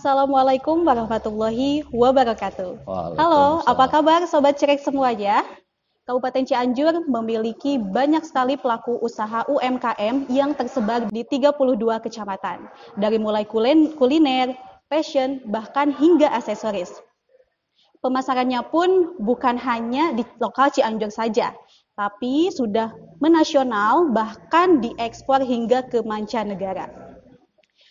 Assalamualaikum warahmatullahi wabarakatuh. Halo, apa kabar Sobat semua semuanya? Kabupaten Cianjur memiliki banyak sekali pelaku usaha UMKM yang tersebar di 32 kecamatan. Dari mulai kuliner, fashion, bahkan hingga aksesoris. Pemasarannya pun bukan hanya di lokal Cianjur saja, tapi sudah menasional bahkan diekspor hingga ke mancanegara.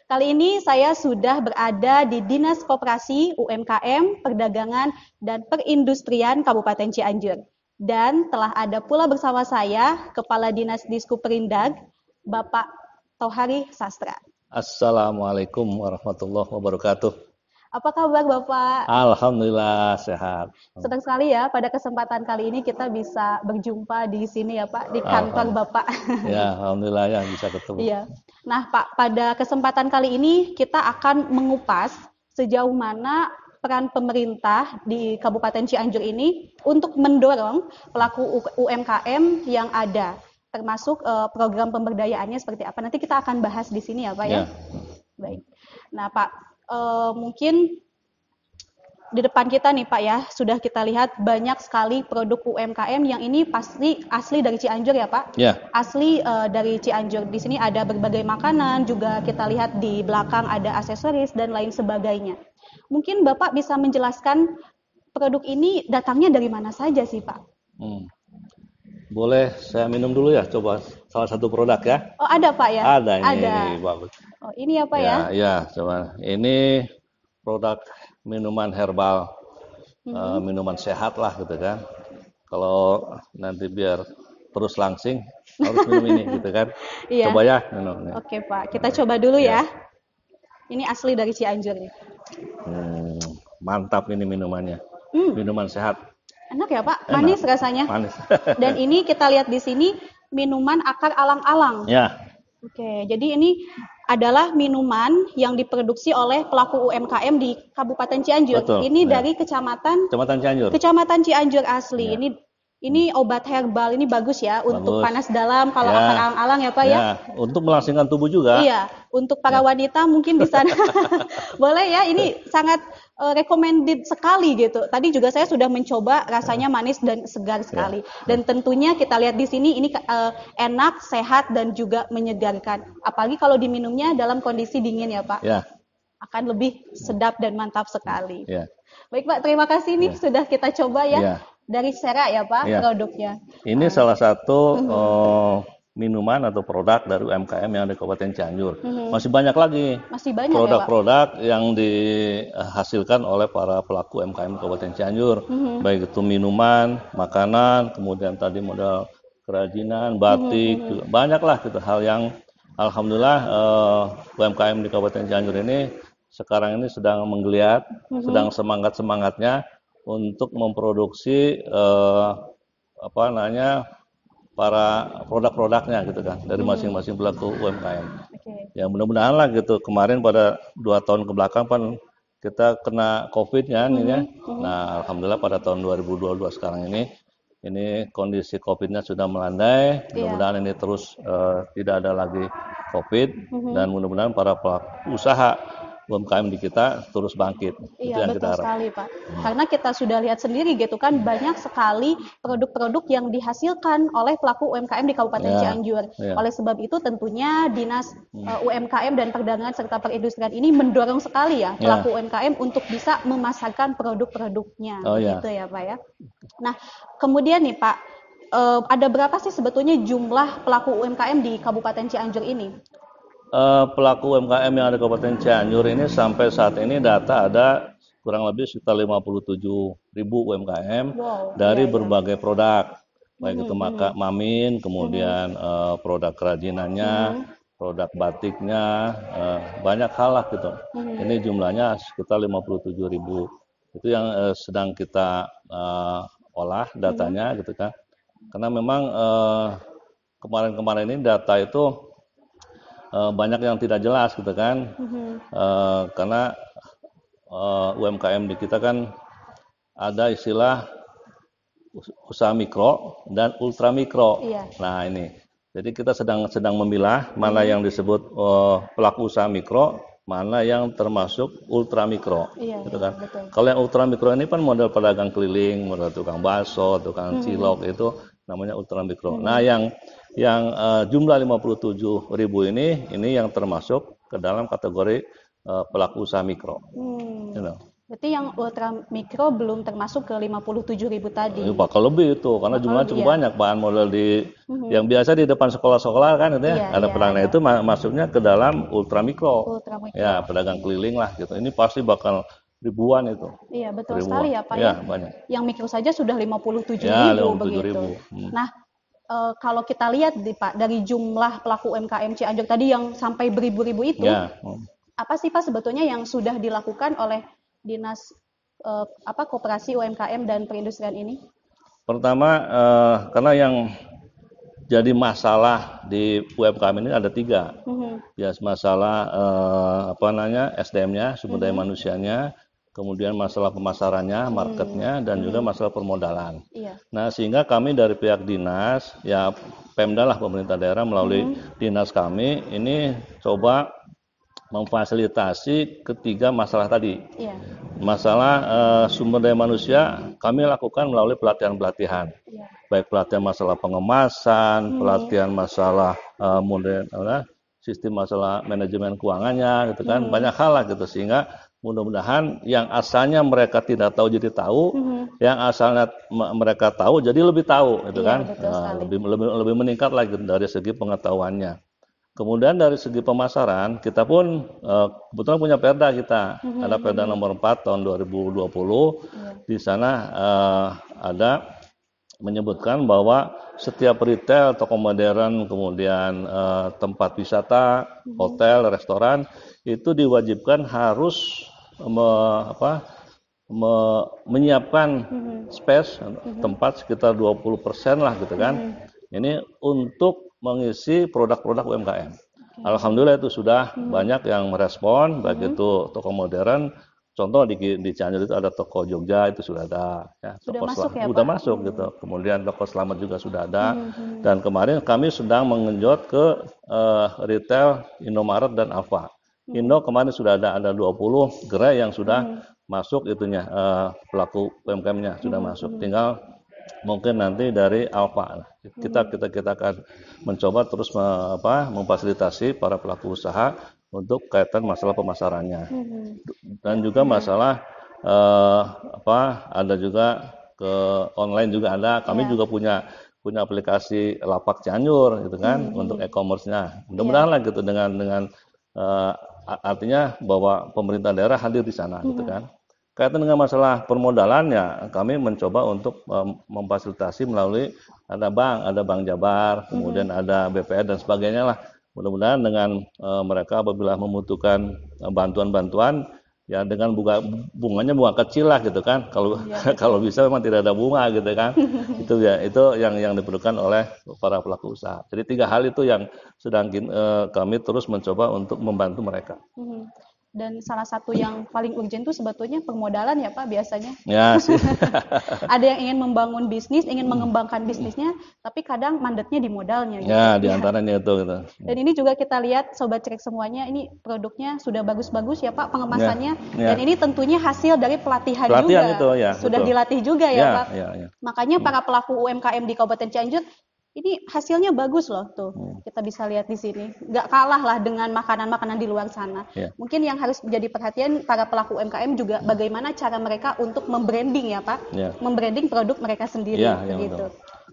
Kali ini saya sudah berada di Dinas Koperasi, UMKM, Perdagangan, dan Perindustrian Kabupaten Cianjur. Dan telah ada pula bersama saya Kepala Dinas Disku Perindag Bapak Tohari Sastra. Assalamualaikum warahmatullahi wabarakatuh. Apa kabar Bapak? Alhamdulillah sehat. Senang sekali ya pada kesempatan kali ini kita bisa berjumpa di sini ya Pak, di kantor Bapak. Ya, alhamdulillah ya bisa ketemu. Iya. Nah, Pak, pada kesempatan kali ini kita akan mengupas sejauh mana peran pemerintah di Kabupaten Cianjur ini untuk mendorong pelaku UMKM yang ada termasuk eh, program pemberdayaannya seperti apa. Nanti kita akan bahas di sini ya, Pak ya. ya. Baik. Nah, Pak, uh, mungkin di depan kita nih Pak ya, sudah kita lihat banyak sekali produk UMKM yang ini pasti asli dari Cianjur ya Pak? Ya. Asli uh, dari Cianjur. Di sini ada berbagai makanan, juga kita lihat di belakang ada aksesoris dan lain sebagainya. Mungkin Bapak bisa menjelaskan produk ini datangnya dari mana saja sih Pak? Hmm. Boleh saya minum dulu ya, coba salah satu produk ya. Oh ada pak ya? Ada ini ada. bagus. Oh ini apa ya? Ya, ya coba. Ini produk minuman herbal, mm-hmm. uh, minuman sehat lah gitu kan. Kalau nanti biar terus langsing harus minum ini gitu kan. Iya. Coba ya. Oke pak, kita coba dulu ya. ya. Ini asli dari Cianjur nih. Hmm, mantap ini minumannya. Mm. Minuman sehat. Enak ya pak, manis Enak. rasanya. Manis. Dan ini kita lihat di sini minuman akar alang-alang. Ya. Oke, jadi ini adalah minuman yang diproduksi oleh pelaku UMKM di Kabupaten Cianjur. Betul, ini ya. dari kecamatan Kecamatan Cianjur. Kecamatan Cianjur asli. Ya. Ini ini obat herbal ini bagus ya bagus. untuk panas dalam kalau ya. alang-alang ya Pak ya. ya. Untuk melangsingkan tubuh juga. Iya, untuk para ya. wanita mungkin bisa boleh ya ini sangat uh, recommended sekali gitu. Tadi juga saya sudah mencoba rasanya ya. manis dan segar ya. sekali. Ya. Dan tentunya kita lihat di sini ini uh, enak, sehat dan juga menyegarkan. Apalagi kalau diminumnya dalam kondisi dingin ya Pak. Ya. Akan lebih sedap dan mantap sekali. Ya. Baik Pak, terima kasih nih ya. sudah kita coba ya. ya dari Sera ya Pak ya. produknya. Ini ah. salah satu uh, minuman atau produk dari UMKM yang ada di Kabupaten Cianjur. Mm-hmm. Masih banyak lagi ya, produk-produk ya, yang dihasilkan oleh para pelaku UMKM Kabupaten Cianjur, mm-hmm. baik itu minuman, makanan, kemudian tadi modal kerajinan, batik, mm-hmm. banyaklah itu hal yang alhamdulillah uh, eh, UMKM di Kabupaten Cianjur ini sekarang ini sedang menggeliat, mm-hmm. sedang semangat-semangatnya untuk memproduksi eh, apa namanya para produk-produknya gitu kan dari hmm. masing-masing pelaku UMKM. Okay. Ya mudah-mudahan lah gitu kemarin pada dua tahun kebelakang kan kita kena COVID ya, mm -hmm. Nah, alhamdulillah pada tahun 2022 sekarang ini ini kondisi COVID-nya sudah melandai. Iya. Mudah-mudahan yeah. ini terus uh, tidak ada lagi COVID mm -hmm. dan mudah-mudahan para pelaku usaha UMKM di kita terus bangkit. Iya, itu yang betul kita sekali Pak. Hmm. Karena kita sudah lihat sendiri gitu kan banyak sekali produk-produk yang dihasilkan oleh pelaku UMKM di Kabupaten yeah. Cianjur. Yeah. Oleh sebab itu tentunya Dinas hmm. Eh, UMKM dan Perdagangan serta Perindustrian ini mendorong sekali ya, ya. pelaku yeah. UMKM untuk bisa memasarkan produk-produknya. Oh, yeah. Gitu ya Pak ya. Nah, kemudian nih Pak, eh, ada berapa sih sebetulnya jumlah pelaku UMKM di Kabupaten Cianjur ini? uh, pelaku UMKM yang ada di Kabupaten Cianjur ini sampai saat ini data ada kurang lebih sekitar 57 ribu UMKM wow, dari ya, berbagai ya. produk baik hmm, itu mm-hmm. maka hmm. mamin kemudian hmm. uh, produk kerajinannya hmm. produk batiknya uh, banyak hal lah gitu hmm. ini jumlahnya sekitar 57 ribu itu yang uh, sedang kita uh, olah datanya hmm. gitu kan karena memang uh, kemarin -kemarin ini data itu Eh, banyak yang tidak jelas gitu kan mm-hmm. uh, karena uh, eh, UMKM di kita kan ada istilah usaha mikro dan ultra mikro. Iya. Nah ini, jadi kita sedang sedang memilah mana mm-hmm. yang disebut uh, pelaku usaha mikro, mana yang termasuk ultra mikro, iya, gitu iya, kan. Kalau yang ultra mikro ini kan model pedagang keliling, model tukang bakso, tukang hmm. cilok itu namanya ultramikro. Hmm. Nah, yang yang uh, jumlah ribu ini ini yang termasuk ke dalam kategori uh, pelaku usaha mikro. Hmm. You know. Berarti yang ultra mikro belum termasuk ke 57 ribu tadi. Ini bakal lebih itu karena bakal jumlah cukup ya. banyak bahan model di hmm yang biasa di depan sekolah-sekolah kan gitu ya. Iya, iya, iya. itu ya, ada ya, pedagangnya itu masuknya ke dalam ultra mikro. Ultra mikro. Ya, pedagang keliling lah gitu. Ini pasti bakal ribuan itu. Iya, betul ribuan. sekali ya Pak. Iya, ya, Banyak. Yang mikro saja sudah 57 ya, ribu 57 begitu. Ribu. Hmm. Nah, e, kalau kita lihat di Pak dari jumlah pelaku UMKM Cianjur tadi yang sampai beribu-ribu itu, ya. hmm. apa sih Pak sebetulnya yang sudah dilakukan oleh dinas e, apa koperasi UMKM dan perindustrian ini? Pertama, e, karena yang jadi masalah di UMKM ini ada tiga, mm -hmm. ya masalah eh, apa namanya SDM-nya, sumber daya mm -hmm. manusianya, kemudian masalah pemasarannya, hmm. marketnya, hmm. dan juga hmm. masalah permodalan. Iya. Nah, sehingga kami dari pihak dinas, ya Pemda lah pemerintah daerah melalui hmm. dinas kami ini coba memfasilitasi ketiga masalah tadi. Iya. Masalah uh, sumber daya manusia kami lakukan melalui pelatihan-pelatihan, iya. baik pelatihan masalah pengemasan, hmm. pelatihan masalah uh, model, sistem masalah manajemen keuangannya, gitu kan, hmm. banyak hal lah gitu sehingga Mudah-mudahan yang asalnya mereka tidak tahu jadi tahu, mm-hmm. yang asalnya mereka tahu jadi lebih tahu, gitu iya, kan? Nah, lebih lebih lebih meningkat lagi dari segi pengetahuannya. Kemudian dari segi pemasaran, kita pun uh, kebetulan punya perda kita. Mm-hmm. Ada perda nomor 4 tahun 2020. Yeah. Iya. Di sana uh, ada menyebutkan bahwa setiap retail, toko modern, kemudian uh, tempat wisata, mm-hmm. hotel, restoran itu diwajibkan harus me, apa, me, menyiapkan mm-hmm. space mm-hmm. tempat sekitar 20 persen lah gitu kan. Mm-hmm. Ini untuk mengisi produk-produk UMKM. Okay. Alhamdulillah itu sudah mm-hmm. banyak yang merespon, baik mm-hmm. itu toko modern, contoh di, di Cianjur itu ada toko Jogja itu sudah ada ya sudah toko masuk ya, sudah masuk gitu mm-hmm. kemudian toko selamat juga sudah ada hmm, dan kemarin kami sedang mengenjot ke uh, retail Indomaret dan Alfa Indo kemarin sudah ada ada 20 gerai yang sudah hmm. masuk itunya uh, pelaku UMKM-nya sudah hmm. masuk. Hmm. Tinggal mungkin nanti dari Alfa. Kita hmm. kita kita akan mencoba terus me, apa, memfasilitasi para pelaku usaha untuk kaitan masalah pemasarannya. Hmm, Dan juga masalah uh, apa ada juga ke online juga ada. Kami yeah. juga punya punya aplikasi lapak Cianjur gitu kan hmm. untuk e-commerce-nya. Ya. Mudah-mudahan yeah. lah gitu dengan dengan eh, artinya bahwa pemerintah daerah hadir di sana gitu iya. kan kaitan dengan masalah permodalannya, kami mencoba untuk eh, memfasilitasi melalui ada bank, ada bank Jabar, kemudian ada BPR dan sebagainya lah. Mudah-mudahan dengan eh, mereka apabila membutuhkan eh, bantuan-bantuan ya dengan bunga bunganya bunga kecil lah gitu kan kalau ya. kalau bisa memang tidak ada bunga gitu kan itu ya itu yang yang diperlukan oleh para pelaku usaha jadi tiga hal itu yang sedang eh, kami terus mencoba untuk membantu mereka hmm dan salah satu yang paling urgent itu sebetulnya permodalan ya Pak biasanya. Ya Ada yang ingin membangun bisnis, ingin mengembangkan bisnisnya, tapi kadang mandatnya di modalnya. Gitu. Ya, di antaranya itu. Gitu. Dan ini juga kita lihat Sobat cek semuanya, ini produknya sudah bagus-bagus ya Pak pengemasannya. Ya, ya. Dan ini tentunya hasil dari pelatihan, pelatihan juga. Itu, ya, sudah betul. dilatih juga ya, ya Pak. Ya, ya. Makanya hmm. para pelaku UMKM di Kabupaten Cianjur ini hasilnya bagus loh tuh hmm. kita bisa lihat di sini nggak kalah lah dengan makanan-makanan di luar sana yeah. mungkin yang harus menjadi perhatian para pelaku UMKM juga hmm. bagaimana cara mereka untuk membranding ya pak yeah. membranding produk mereka sendiri yeah, iya, begitu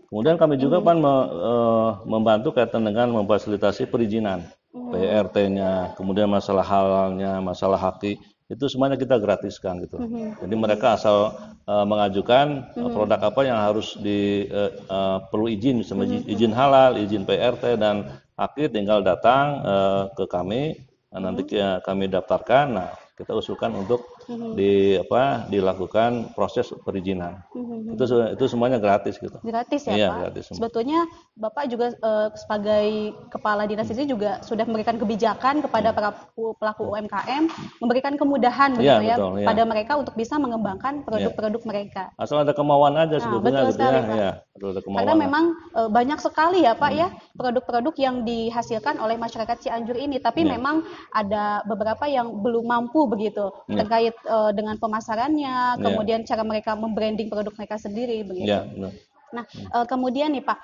kemudian kami juga hmm. pan me, uh, membantu kaitan dengan memfasilitasi perizinan hmm. PRT-nya kemudian masalah halalnya masalah haki itu semuanya kita gratiskan gitu. Mm -hmm. Jadi mereka asal uh, mengajukan mm -hmm. produk apa yang harus di uh, uh, perlu izin, misalnya mm -hmm. izin halal, izin PRT dan akhir tinggal datang uh, ke kami, nah, nanti mm-hmm. kami daftarkan. Nah, kita usulkan untuk mm-hmm. di apa dilakukan proses perizinan. Mm-hmm. Itu itu semuanya gratis gitu. Gratis ya, iya, Pak. Gratis semua. Sebetulnya Bapak juga eh, sebagai kepala dinas ini juga sudah memberikan kebijakan kepada para hmm. pelaku UMKM memberikan kemudahan iya, begitu ya, ya betul, iya. pada yeah. mereka untuk bisa mengembangkan iya. produk-produk yeah. mereka. Asal ada kemauan aja nah, sebetulnya nah, betul gitu ya. ada kemauan. Karena memang eh, banyak sekali ya, Pak hmm. ya, produk-produk yang dihasilkan oleh masyarakat Cianjur ini, tapi yeah. memang ada beberapa yang belum mampu begitu yeah. terkait uh, dengan pemasarannya, iya. kemudian yeah. cara mereka membranding produk mereka sendiri begitu. Yeah, iya, Nah, uh, kemudian nih Pak,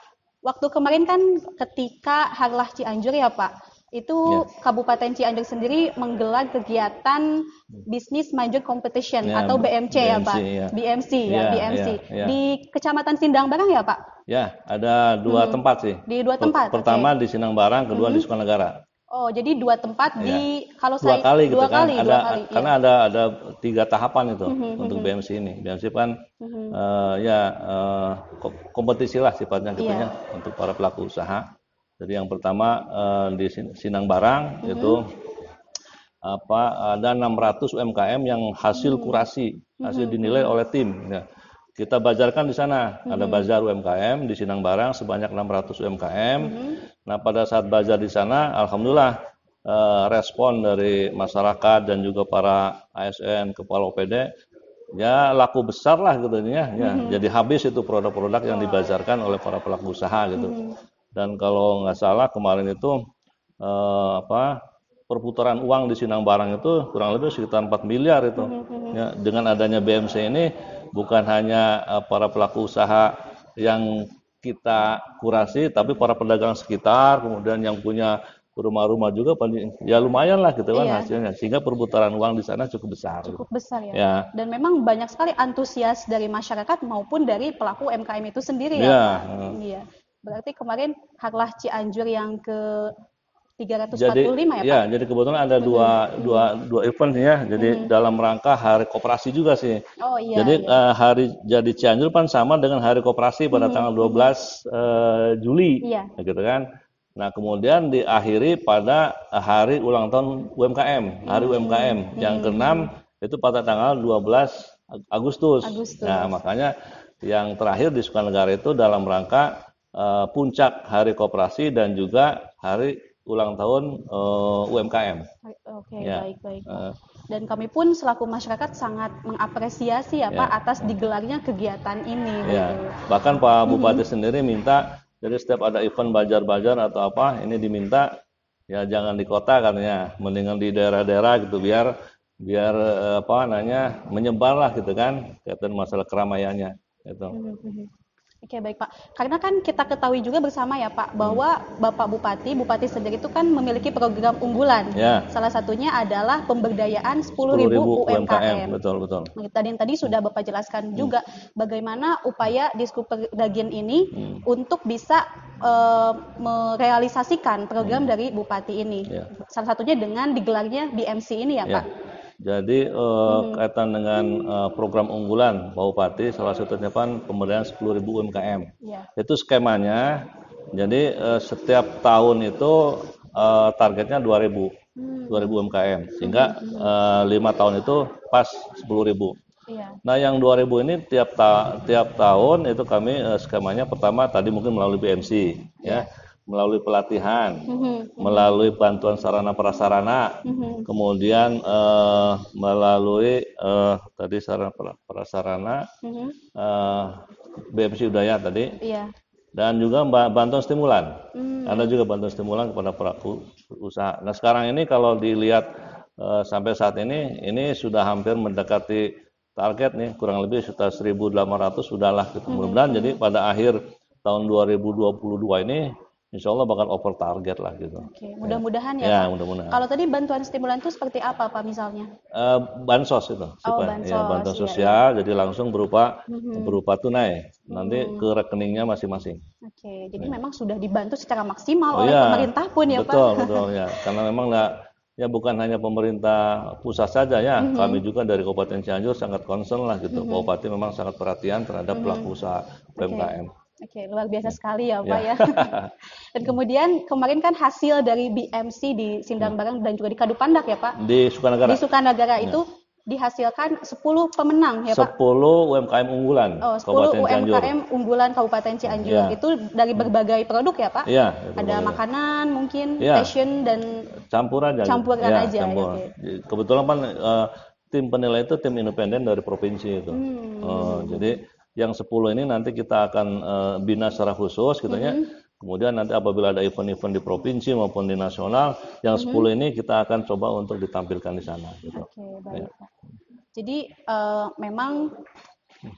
waktu kemarin kan ketika Harlah Cianjur ya Pak, itu yeah. Kabupaten Cianjur sendiri menggelar kegiatan bisnis major competition yeah, atau BMC, BMC ya Pak, yeah. BMC ya iya, BMC yeah, yeah. di Kecamatan Sindang Barang ya Pak. Ya, ada dua hmm. tempat sih. Di dua tempat. Pertama okay. di Sindang Barang, kedua hmm. di Sukanegara. Oh, jadi dua tempat ya. di kalau dua saya kali gitu dua gitu kan. ada, dua kali. Iya. Karena ya. ada ada tiga tahapan itu mm-hmm, untuk BMC ini. BMC kan mm-hmm. uh, ya uh, kompetisi lah sifatnya gitu untuk para pelaku usaha. Jadi yang pertama uh, di Sinang Barang mm-hmm. itu apa ada 600 UMKM yang hasil mhm. kurasi, hasil mhm, dinilai oleh tim ya. Kita bazarkan di sana. Mm-hmm. Ada hmm. bazar UMKM di Sinang Barang sebanyak 600 UMKM. Mm-hmm. Nah, pada saat bazar di sana, alhamdulillah eh, respon dari masyarakat dan juga para ASN, kepala OPD ya laku besar lah gitu ya. Mm-hmm. Jadi habis itu produk-produk yang dibazarkan oleh para pelaku usaha gitu. Mm-hmm. Dan kalau nggak salah kemarin itu eh, apa perputaran uang di Sinang Barang itu kurang lebih sekitar 4 miliar itu. Hmm, hmm, ya, dengan adanya BMC ini bukan hanya eh, para pelaku usaha yang kita kurasi, tapi para pedagang sekitar, kemudian yang punya rumah-rumah juga, ya lumayan lah gitu kan iya. hasilnya, sehingga perputaran uang di sana cukup besar. Cukup besar ya. ya. Dan memang banyak sekali antusias dari masyarakat maupun dari pelaku MKM itu sendiri ya. Iya. iya. Berarti kemarin Haklah Cianjur yang ke 345 jadi, ya, ya Pak? Ya, jadi kebetulan ada dua, hmm. dua, dua event ya. Jadi hmm. dalam rangka hari Kooperasi juga sih. Oh iya. Jadi iya. Uh, hari jadi Cianjur kan sama dengan hari Kooperasi pada hmm. tanggal 12 uh, eh, Juli. Iya. Ya gitu kan. Nah, kemudian diakhiri pada hari ulang tahun UMKM, hari hmm. UMKM hmm. yang keenam itu pada tanggal 12 Agustus. Agustus. Nah, makanya yang terakhir di Sukanegara itu dalam rangka uh, puncak hari Kooperasi dan juga hari ulang tahun uh, eh, UMKM. Oke, ya. baik baik. Eh. Dan kami pun selaku masyarakat sangat mengapresiasi ya, ya Pak atas digelarnya kegiatan ini. Ya. Gitu. Bahkan Pak Bupati mm -hmm. sendiri minta jadi setiap ada event bajar-bajar atau apa ini diminta ya jangan di kota katanya, mendingan di daerah-daerah gitu biar biar eh, apa namanya menyebarlah gitu kan kaitan masalah keramaiannya gitu. Mm -hmm. Oke baik Pak, karena kan kita ketahui juga bersama ya Pak bahwa Bapak Bupati, Bupati sendiri itu kan memiliki program unggulan. Ya. Salah satunya adalah pemberdayaan 10.000 10 UMKM. Betul betul. Tadi nah, tadi sudah Bapak jelaskan hmm. juga bagaimana upaya Diskup daging ini hmm. untuk bisa uh, merealisasikan program hmm. dari Bupati ini. Ya. Salah satunya dengan digelarnya BMC ini ya, ya. Pak. Jadi eh, hmm. kaitan dengan eh, program unggulan Bupati salah satunya kan pemberdayaan 10.000 UMKM. Yeah. Itu skemanya. Jadi eh, setiap tahun itu eh, targetnya 2.000. Hmm. 2.000 UMKM. Sehingga hmm, hmm. Eh, lima eh, tahun itu pas 10.000. Yeah. Iya. Nah, yang 2.000 ini tiap ta tiap tahun itu kami eh, skemanya pertama tadi mungkin melalui BMC yeah. ya iya melalui pelatihan, mm-hmm. mm-hmm. melalui bantuan sarana mm-hmm. eh, eh, prasarana, mm-hmm. kemudian uh, melalui uh, tadi sarana prasarana mm-hmm. uh, BMC Udaya tadi, yeah. dan juga bantuan stimulan. Mm. Ada juga bantuan stimulan kepada pelaku usaha. Nah sekarang ini kalau dilihat uh, sampai saat ini, ini sudah hampir mendekati target nih kurang lebih sekitar 1.800 sudahlah kita mudah-mudahan mm-hmm. jadi pada akhir tahun 2022 ini Insya Allah bakal over target lah gitu. Oke, okay. Ya. mudah-mudahan ya. Ya, mudah-mudahan. Kalau tadi bantuan stimulan itu seperti apa Pak misalnya? Uh, bansos itu. Oh, ya, bansos. Ya, bantuan sosial, ya, ya. jadi langsung berupa mm-hmm. berupa tunai. Nanti mm ke rekeningnya masing-masing. Oke, okay. jadi ya. memang sudah dibantu secara maksimal oh, oleh ya. pemerintah pun ya betul, Pak. Betul, betul ya. Karena memang enggak ya bukan hanya pemerintah pusat saja ya, mm-hmm. kami juga dari Kabupaten Cianjur sangat concern lah gitu. Mm-hmm. Bupati memang sangat perhatian terhadap mm-hmm. pelaku usaha UMKM. Okay. Oke, okay, luar biasa sekali ya Pak yeah. ya. dan kemudian kemarin kan hasil dari BMC di Sindang hmm. Barang dan juga di Kadupandak ya Pak. Di Sukanagara. Di Sukanagara yeah. itu dihasilkan 10 pemenang ya Pak. 10 UMKM unggulan. Oh, 10 Kabupaten UMKM Cianjur. unggulan Kabupaten Cianjur. Yeah. Itu dari hmm. berbagai produk ya Pak. Iya. Yeah, Ada makanan mungkin, yeah. fashion dan campuran aja. Campuran yeah, aja. Campur. Ya, okay. Kebetulan pak kan, uh, eh, tim penilai itu tim independen dari provinsi itu. Hmm. Uh, jadi yang 10 ini nanti kita akan uh, bina secara khusus gitu Mm -hmm. Kemudian nanti apabila ada event-event di provinsi maupun di nasional, yang mm -hmm. 10 ini kita akan coba untuk ditampilkan di sana gitu. Oke, okay, ya. baik. Ya. Jadi uh, memang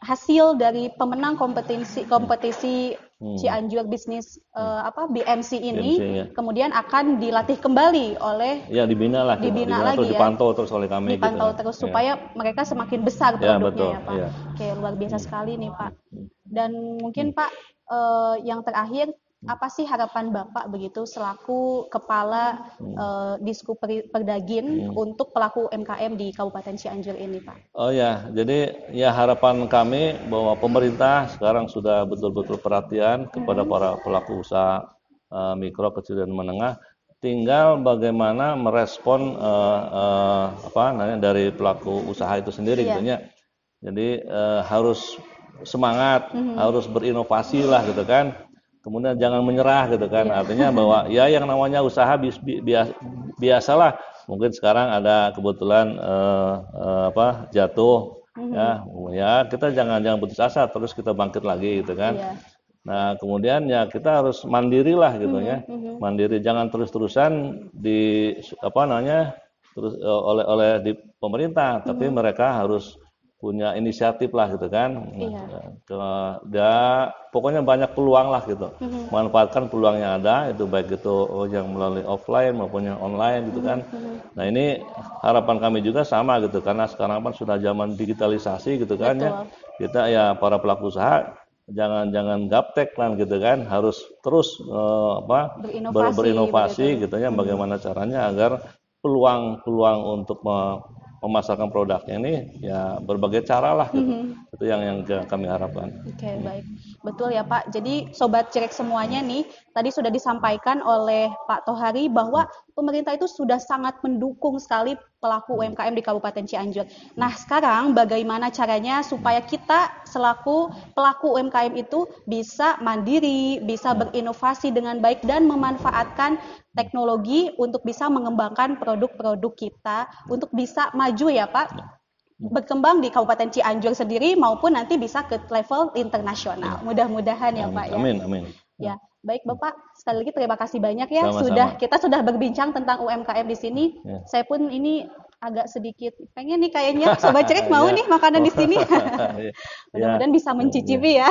hasil dari pemenang kompetisi kompetisi hmm. Cianjur bisnis uh, apa BMC ini BMC, ya. kemudian akan dilatih kembali oleh ya dibina lah dibina, dibina lagi terus ya. dipantau terus oleh kami gitu dipantau gitu, terus ya. supaya mereka semakin besar ya, produknya ya, betul, ya Pak. Ya. Oke, luar biasa hmm. sekali nih Pak. Hmm. Dan mungkin Pak uh, yang terakhir Gitu. apa sih harapan Bapak begitu selaku kepala uh, Disku Perdagin hmm. untuk pelaku MKM di Kabupaten Cianjur ini, Pak? Oh ya, jadi ya harapan kami bahwa pemerintah sekarang sudah betul-betul perhatian hmm. kepada para pelaku usaha uh, mikro, kecil dan menengah tinggal bagaimana merespon uh, uh, apa namanya dari pelaku usaha itu sendiri yeah. gitu ya. Jadi uh, harus semangat, mm -hmm. harus berinovasi lah gitu kan kemudian jangan menyerah gitu kan yeah. artinya bahwa ya yang namanya usaha bi bi biasalah mungkin sekarang ada kebetulan eh, uh, apa jatuh mhm. ya ya kita jangan jangan putus asa terus kita bangkit lagi gitu kan yeah. nah kemudian ya kita harus mandirilah gitu mm ya mhm. mandiri jangan terus terusan di apa namanya terus eh, oleh oleh di pemerintah tapi mhm. mereka harus punya inisiatif lah gitu kan. Iya. Ke, ya, pokoknya banyak peluang lah gitu. Mm-hmm. Manfaatkan peluang yang ada itu baik itu yang melalui offline maupun yang online gitu kan. Mm-hmm. mm-hmm. Nah ini harapan kami juga sama gitu karena sekarang kan sudah zaman digitalisasi gitu kan ya. Kita ya para pelaku usaha jangan jangan gaptek lah gitu kan harus terus uh, apa berinovasi, ber, berinovasi gitu ya mm-hmm. bagaimana caranya agar peluang-peluang untuk memasarkan produknya ini ya berbagai cara lah gitu. Mm -hmm itu yang yang kami harapkan. Oke okay, baik, betul ya Pak. Jadi sobat cirek semuanya nih, tadi sudah disampaikan oleh Pak Tohari bahwa pemerintah itu sudah sangat mendukung sekali pelaku UMKM di Kabupaten Cianjur. Nah sekarang bagaimana caranya supaya kita selaku pelaku UMKM itu bisa mandiri, bisa hmm. berinovasi dengan baik dan memanfaatkan teknologi untuk bisa mengembangkan produk-produk kita untuk bisa maju ya Pak ya. Hmm. berkembang di Kabupaten Cianjur sendiri maupun nanti bisa ke level internasional. Hmm. Mudah-mudahan ya, Pak ya. Amin amin. Ya, baik Bapak, sekali lagi terima kasih banyak ya Sama-sama. sudah kita sudah berbincang tentang UMKM di sini. Ya. Saya pun ini agak sedikit pengen nih kayaknya coba cerik mau ya. nih makanan di sini. Ya. Ya. Mudah-mudahan ya. bisa mencicipi ya. ya.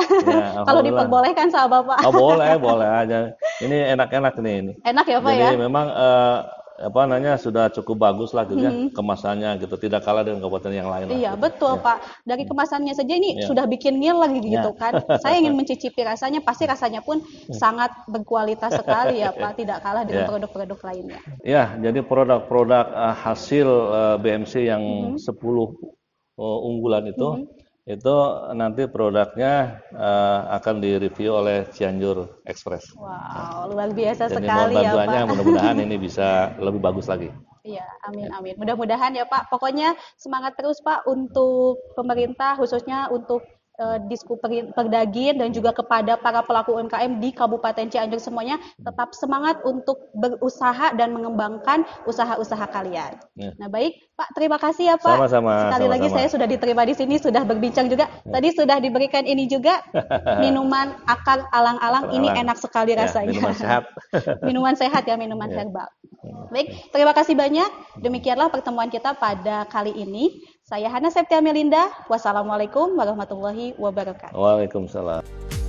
ya Kalau diperbolehkan sama Bapak. Oh, boleh, boleh aja. Ini enak-enak nih ini. Enak ya, Pak Jadi, ya. memang uh, apa namanya sudah cukup bagus lah gitu ya hmm kemasannya gitu tidak kalah dengan kabupaten yang lain iya gitu. betul ya. pak dari hmm. kemasannya saja ini ya. sudah bikin ngiler iya. gitu ya. kan saya ingin mencicipi rasanya pasti hmm. rasanya pun hmm. sangat berkualitas sekali ya pak tidak kalah dengan produk iya. produk-produk lainnya ya jadi produk-produk eh, hasil eh, BMC yang mm-hmm. 10 eh, unggulan itu hmm itu nanti produknya uh, akan direview oleh Cianjur Express. Wow, luar biasa Jadi sekali ya Pak. mudah-mudahan ini bisa lebih bagus lagi. Iya, amin amin. Mudah-mudahan ya Pak. Pokoknya semangat terus Pak untuk pemerintah khususnya untuk Eh, Disku Perdagin dan juga kepada para pelaku UMKM di Kabupaten Cianjur semuanya tetap semangat untuk berusaha dan mengembangkan usaha-usaha kalian. Ya. Nah, baik, Pak, terima kasih ya, Pak. Sama-sama. Sekali sama-sama. lagi saya sudah diterima di sini, sudah berbincang juga. Ya. Tadi sudah diberikan ini juga minuman akar alang-alang ini enak sekali ya, rasanya. minuman sehat. minuman sehat ya, minuman ya. herbal. Ya. Baik, terima kasih banyak. Demikianlah pertemuan kita pada kali ini. Saya Hana Septia Melinda. Wassalamualaikum warahmatullahi wabarakatuh. Waalaikumsalam.